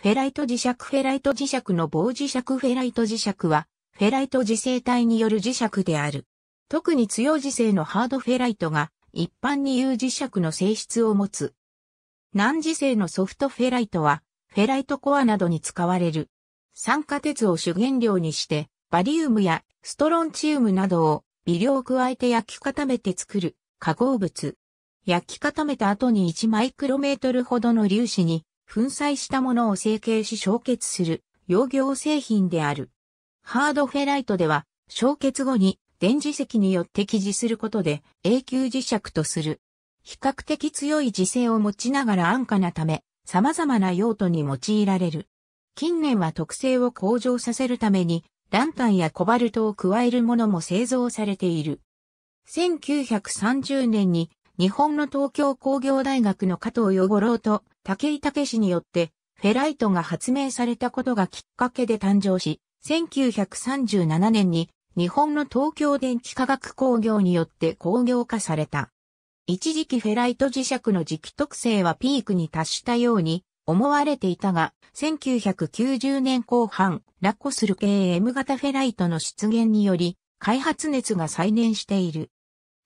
フェライト磁石フェライト磁石の棒磁石フェライト磁石は、フェライト磁性体による磁石である。特に強磁性のハードフェライトが、一般に言う磁石の性質を持つ。難磁性のソフトフェライトは、フェライトコアなどに使われる。酸化鉄を主原料にして、バリウムやストロンチウムなどを微量加えて焼き固めて作る化合物。焼き固めた後に1マイクロメートルほどの粒子に粉砕したものを成形し焼結する、溶業製品である。ハードフェライトでは、焼結後に電磁石によって記事することで永久磁石とする。比較的強い磁性を持ちながら安価なため、様々な用途に用いられる。近年は特性を向上させるために、ランタンやコバルトを加えるものも製造されている。1930年に日本の東京工業大学の加藤与五郎と武井武氏によって、フェライトが発明されたことがきっかけで誕生し、1937年に日本の東京電気化学工業によって工業化された。一時期フェライト磁石の磁気特性はピークに達したように思われていたが、1990年後半、ラコスル系 M 型フェライトの出現により、開発熱が再燃している。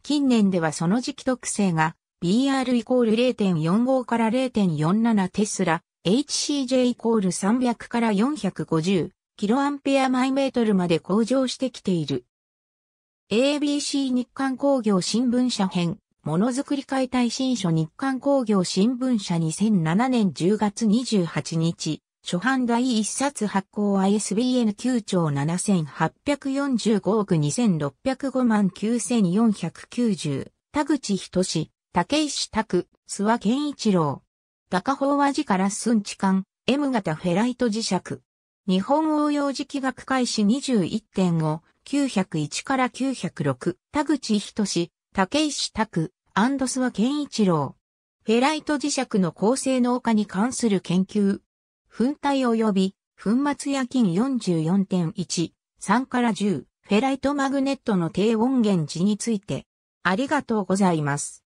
近年ではその磁気特性が BR イコール0.45から0.47テスラ、HCJ イコール300から450キロアンペアマイメートルまで向上してきている。ABC 日刊工業新聞社編、ものづくり解体新書日刊工業新聞社2007年10月28日、初版第一冊発行 ISBN 9兆7845億2605万9490、田口仁竹石拓、諏訪健一郎。画家法和寺から寸地間、M 型フェライト磁石。日本応用磁気学開始21.5、901から906、田口仁志、竹石拓、アンド諏訪健一郎。フェライト磁石の高性能化に関する研究。粉体及び、粉末や金44.1、3から10、フェライトマグネットの低音源地について。ありがとうございます。